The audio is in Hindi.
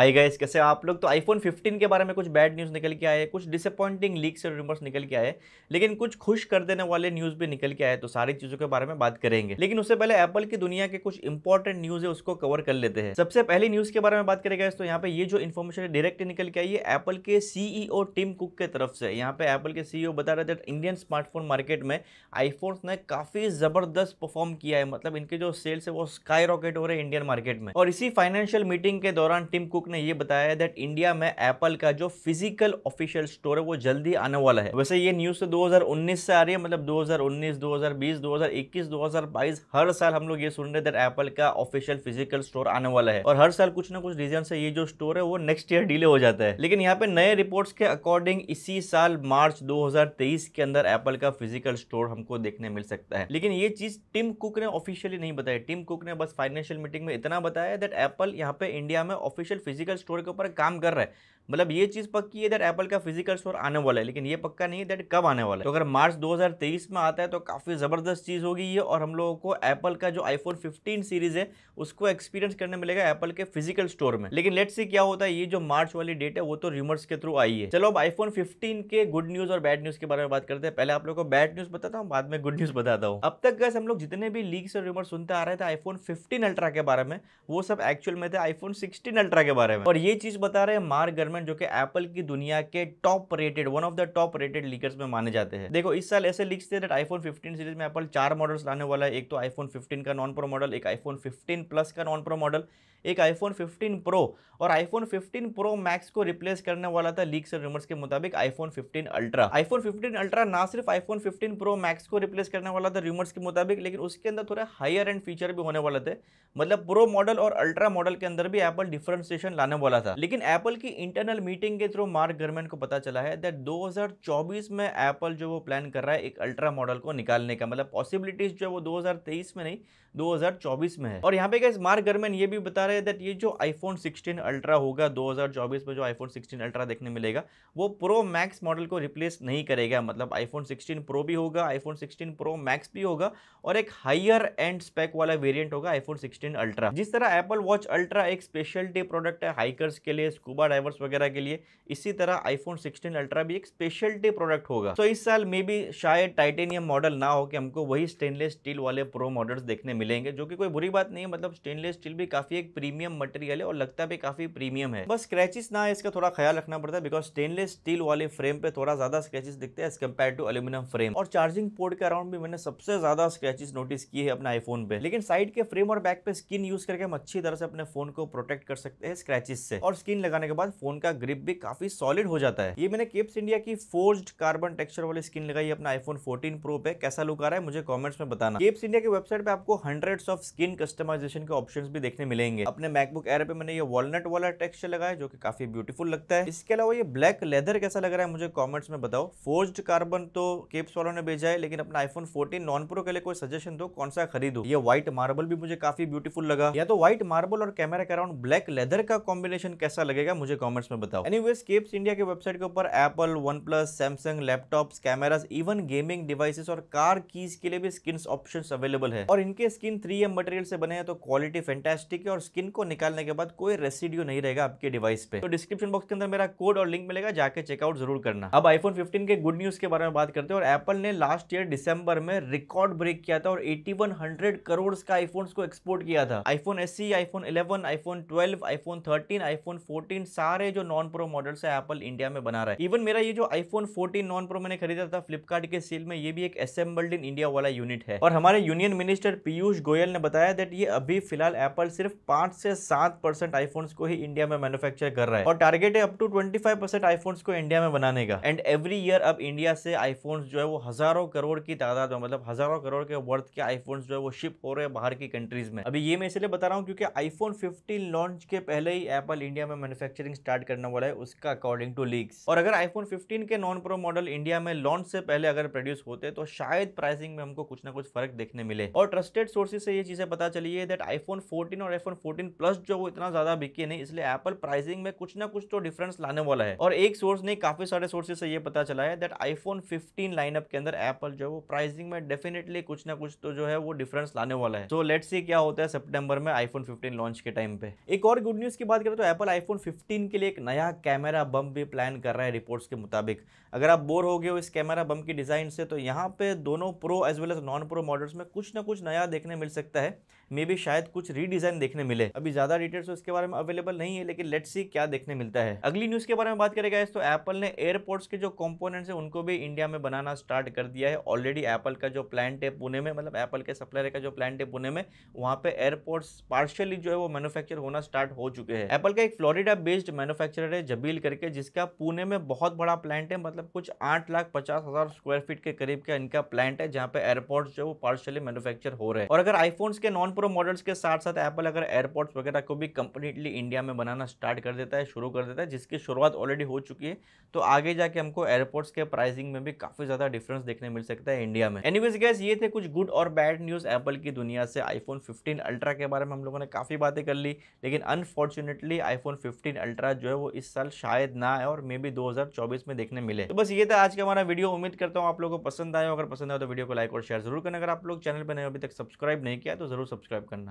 आई गाइस कैसे आप लोग तो आईफोन 15 के बारे में कुछ बैड न्यूज़ निकल के आए कुछ डिसअपॉइंटिंग लीक्स और रूमर्स निकल के आए लेकिन कुछ खुश कर देने वाले न्यूज़ भी निकल के आए तो सारी चीज़ों के बारे में बात करेंगे लेकिन उससे पहले एप्पल की दुनिया के कुछ इंपॉर्टेंट न्यूज़ है उसको कवर कर लेते हैं सबसे पहले न्यूज़ के बारे में बात करें तो यहाँ पे ये जो इन्फॉर्मेशन डायरेक्ट निकल के आई है एप्पल के सीईओ टिम कुक के तरफ से यहाँ पे एप्पल के सीईओ e बता रहे थे इंडियन स्मार्टफोन मार्केट में आईफोन ने काफ़ी ज़बरदस्त परफॉर्म किया है मतलब इनके जो सेल्स है वो स्काई रॉकेट हो रहे हैं इंडियन मार्केट में और इसी फाइनेंशियल मीटिंग के दौरान टिम कुक कुक ने ये बताया दैट इंडिया में एप्पल का जो फिजिकल ऑफिशियल स्टोर है वो जल्दी आने वाला है वैसे ये न्यूज़ तो 2019 से आ रही है मतलब 2019, 2020, 2021, 2022 हर साल हम लोग ये सुन रहे हैं दैट एप्पल का ऑफिशियल फिजिकल स्टोर आने वाला है और हर साल कुछ ना कुछ रीजन से ये जो स्टोर है वो नेक्स्ट ईयर डिले हो जाता है लेकिन यहाँ पे नए रिपोर्ट के अकॉर्डिंग इसी साल मार्च दो के अंदर एप्पल का फिजिकल स्टोर हमको देखने मिल सकता है लेकिन ये चीज टिम कुक ने ऑफिशियली नहीं बताया टिम कुक ने बस फाइनेंशियल मीटिंग में इतना बताया दैट एप्पल यहाँ पे इंडिया में ऑफिशियल फिजिकल स्टोर के ऊपर काम कर रहा है मतलब ये चीज़ पक्की है दैट एप्पल का फिजिकल स्टोर आने वाला है लेकिन ये पक्का नहीं है दैट कब आने वाला है तो अगर मार्च 2023 में आता है तो काफ़ी ज़बरदस्त चीज़ होगी ये और हम लोगों को एप्पल का जो आईफोन 15 सीरीज़ है उसको एक्सपीरियंस करने मिलेगा एप्पल के फिजिकल स्टोर में लेकिन लेट से क्या होता है ये जो मार्च वाली डेट है वो तो रूमर्स के थ्रू आई है चलो अब आईफोन फिफ्टीन के गुड न्यूज़ और बैड न्यूज़ के बारे में बात करते हैं पहले आप लोग को बैड न्यूज़ बताता हूँ बाद में गुड न्यूज़ बताता हूँ अब तक गैस हम लोग जितने भी लीक्स और रूमर सुनते आ रहे थे आईफोन फिफ्टीन अल्ट्रा के बारे में वो सब एक्चुअल में थे आईफोन सिक्सटीन अल्ट्रा के बारे में और ये चीज बता रहे हैं मार्क गर्मेंट जो कि एप्पल की दुनिया के top rated one of the top rated leakers में माने जाते हैं देखो इस साल ऐसे लीक्स थे आईफोन फिफ्टीन सीरीज में एप्पल चार मॉडल्स लाने वाला है एक तो आईफोन फिफ्टीन का नॉन प्रो मॉडल एक आईफोन फिफ्टीन प्लस का नॉन प्रो मॉडल एक आईफोन 15 प्रो और आईफोन 15 प्रो मैक्स को रिप्लेस करने वाला था लीक्स और रूमर्स के मुताबिक आईफोन 15 अल्ट्रा आईफोन 15 अल्ट्रा ना सिर्फ आईफोन 15 प्रो मैक्स को रिप्लेस करने वाला था रूमर्स के मुताबिक लेकिन उसके अंदर थोड़े हायर एंड फीचर भी होने वाले थे मतलब प्रो मॉडल और अल्ट्रा मॉडल के अंदर भी एप्पल डिफ्रेंसिएशन वर्जन लाने वाला था लेकिन एप्पल की इंटरनल मीटिंग के थ्रू मार्क गर्मेंट को पता चला है दैट 2024 में एप्पल जो वो प्लान कर रहा है एक अल्ट्रा मॉडल को निकालने का मतलब पॉसिबिलिटीज जो है वो 2023 में नहीं 2024 में है और यहाँ पे गैस मार्क गर्मेंट ये भी बता रहे हैं दैट ये जो आईफोन 16 अल्ट्रा होगा 2024 में जो आईफोन 16 अल्ट्रा देखने मिलेगा वो प्रो मैक्स मॉडल को रिप्लेस नहीं करेगा मतलब आईफोन 16 प्रो भी होगा आईफोन 16 प्रो मैक्स भी होगा और एक हायर एंड स्पेक वाला वेरिएंट होगा आईफोन 16 अल्ट्रा जिस तरह एप्पल वॉच अल्ट्रा एक स्पेशलिटी प्रोडक्ट प्रोडक्ट है हाइकर्स के लिए स्कूबा डाइवर्स वगैरह के लिए इसी तरह आईफोन 16 अल्ट्रा भी एक स्पेशलिटी प्रोडक्ट होगा तो इस साल मे भी शायद टाइटेनियम मॉडल ना हो कि हमको वही स्टेनलेस स्टील वाले प्रो मॉडल्स देखने मिलेंगे जो कि कोई बुरी बात नहीं है मतलब स्टेनलेस स्टील भी काफी एक प्रीमियम मटेरियल है और लगता भी काफी प्रीमियम है बस स्क्रेचेस ना इसका थोड़ा ख्याल रखना पड़ता है बिकॉज स्टेनलेस स्टील वाले फ्रेम पे थोड़ा ज्यादा स्क्रेचेस दिखते हैं as compared to aluminium frame और चार्जिंग पोर्ट के अराउंड भी मैंने सबसे ज्यादा स्क्रेचेस नोटिस किए है अपने आईफोन पे लेकिन साइड के फ्रेम और बैक पे स्किन यूज करके हम अच्छी तरह से अपने फोन को प्रोटेक्ट कर सकते हैं स्क्रैचेस से और स्किन लगाने के बाद फोन का ग्रिप भी काफी सॉलिड हो जाता है ये मैंने केप्स इंडिया की फोर्ज कार्बन टेक्सचर वाली स्किन लगाई अपना आईफोन फोर्टीन प्रो पे कैसा लुक आ रहा है मुझे कॉमेंट्स में बताना केप्स इंडिया की वेबसाइट पे आपको हंड्रेड ऑफ स्किन कस्टमाइजेशन के ऑप्शन भी देखने मिलेंगे अपने मैकबुक एयर पे मैंने ये वॉलनट वाला टेक्सचर लगाया जो की काफी ब्यूटीफुल लगता है इसके अलावा ये ब्लैक लेदर कैसा लग रहा है मुझे कॉमेंट्स में बताओ फोर्ज कार्बन तो केप्स वालों ने भेजा है लेकिन अपना आईफोन फोर्टीन नॉन प्रो के लिए कोई सजेशन दो कौन सा खरीदो ये व्हाइट मार्बल भी मुझे काफी ब्यूटीफुल लगा या तो व्हाइट मार्बल और कैमरा के अराउंड ब्लैक लेदर का कॉम्बिनेशन कैसा लगेगा मुझे कॉमेंट्स में बताओ एनी वे स्केप्स इंडिया के वेबसाइट के ऊपर Apple OnePlus Samsung laptops cameras even gaming devices और कार कीज के लिए भी स्किन ऑप्शन अवेलेबल है और इनके स्किन थ्री मटेरियल से बने हैं तो क्वालिटी फेंटेस्टिक है और स्किन को निकालने के बाद कोई रेसिड्यू नहीं रहेगा आपके डिवाइस पे तो डिस्क्रिप्शन बॉक्स के अंदर मेरा कोड और लिंक मिलेगा जाके चेकआउट जरूर करना अब आईफोन फिफ्टीन के गुड न्यूज के बारे में बात करते हैं और एप्पल ने लास्ट ईयर डिसंबर में रिकॉर्ड ब्रेक किया था और 8100 करोड़ का आईफोन को एक्सपोर्ट किया था iPhone S C iPhone eleven iPhone twelve iPhone 13, iPhone fourteen सारे जो नॉन प्रो मॉडल्स है एप्पल इंडिया में बना रहा है इवन मेरा ये जो आईफोन 14 नॉन प्रो मैंने खरीदा था फ्लिपकार्ट के सेल में ये भी एक असेंबल्ड इन इंडिया वाला यूनिट है और हमारे यूनियन मिनिस्टर पीयूष गोयल ने बताया दैट ये अभी फिलहाल एप्पल सिर्फ पांच से सात परसेंट को ही इंडिया में मैनुफेक्चर कर रहा है और टारगेट है up to twenty five percent iPhones को इंडिया में बनाने का एंड एवरी ईयर अब इंडिया से आईफोन जो है वो हजारों करोड़ की तादाद में मतलब हजारों करोड़ के वर्थ के आईफोन जो है वो शिप हो रहे हैं बाहर की कंट्रीज में अभी ये मैं इसलिए बता रहा हूँ क्योंकि आईफोन फिफ्टीन लॉन्च के पहले जल्द ही एप्पल इंडिया में मैन्युफैक्चरिंग स्टार्ट करने वाला है उसका अकॉर्डिंग टू लीक्स और अगर आईफोन 15 के नॉन प्रो मॉडल इंडिया में लॉन्च से पहले अगर प्रोड्यूस होते तो शायद प्राइसिंग में हमको कुछ ना कुछ फर्क देखने मिले और ट्रस्टेड सोर्सेज से ये चीजें पता चली है दैट आईफोन फोर्टीन और आईफोन फोर्टीन प्लस जो वो इतना ज्यादा बिके नहीं इसलिए एप्पल प्राइसिंग में कुछ ना कुछ तो डिफरेंस लाने वाला है और एक सोर्स ने काफी सारे सोर्सेज से ये पता चला है दैट आईफोन 15 लाइनअप के अंदर एप्पल जो है वो प्राइसिंग में डेफिनेटली कुछ ना कुछ तो जो है वो डिफरेंस लाने वाला है तो लेट्स सी क्या होता है सितंबर में आईफोन 15 लॉन्च के टाइम पे एक और गुड न्यूज की बात करें तो एप्पल आईफोन 15 के लिए एक नया कैमरा बम भी प्लान कर रहा है रिपोर्ट्स के मुताबिक अगर आप बोर हो गए हो इस कैमरा बम की डिज़ाइन से तो यहाँ पे दोनों pro as well as non pro models में कुछ ना कुछ नया देखने मिल सकता है मे बी शायद कुछ रीडिज़ाइन देखने मिले अभी ज़्यादा डिटेल्स तो इसके बारे में अवेलेबल नहीं है लेकिन लेट्स सी क्या देखने मिलता है अगली न्यूज़ के बारे में बात करेगा तो एप्पल ने एयरपोर्ट्स के जो कॉम्पोनेंट्स हैं उनको भी इंडिया में बनाना स्टार्ट कर दिया है ऑलरेडी एप्पल का जो प्लांट है पुणे में मतलब एप्पल के सप्लायर का जो प्लांट है पुणे में वहाँ पर एयरपोर्ट्स पार्शली जो है वो मैनुफैक्चर होना स्टार्ट हो चुके चुके हैं एप्पल का एक फ्लोरिडा बेस्ड मैन्युफैक्चरर है जबील करके जिसका पुणे में बहुत बड़ा प्लांट है मतलब कुछ आठ लाख पचास हजार स्क्वायर फीट के करीब का इनका प्लांट है जहाँ पे एयरपोर्ट जो पार्शली मैनुफेक्चर हो रहे हैं और अगर आईफोन के नॉन प्रो मॉडल्स के साथ साथ एप्पल अगर एयरपोर्ट वगैरह को भी कंप्लीटली इंडिया में बनाना स्टार्ट कर देता है शुरू कर देता है जिसकी शुरुआत ऑलरेडी हो चुकी है तो आगे जाके हमको एयरपोर्ट के प्राइसिंग में भी काफी ज्यादा डिफरेंस देखने मिल सकता है इंडिया में एनीवेज गैस ये थे कुछ गुड और बैड न्यूज एप्पल की दुनिया से आईफोन फिफ्टीन अल्ट्रा के बारे में हम लोगों ने काफी बातें कर ली लेकिन अनफॉर्चुनेट अनफॉर्चुनेटली आईफोन 15 अल्ट्रा जो है वो इस साल शायद ना आए और मे बी 2024 में देखने मिले तो बस ये था आज का हमारा वीडियो उम्मीद करता हूँ आप लोगों को पसंद आए अगर पसंद आए तो वीडियो को लाइक और शेयर जरूर करना अगर आप लोग चैनल पर नहीं अभी तक सब्सक्राइब नहीं किया तो जरूर सब्सक्राइब करना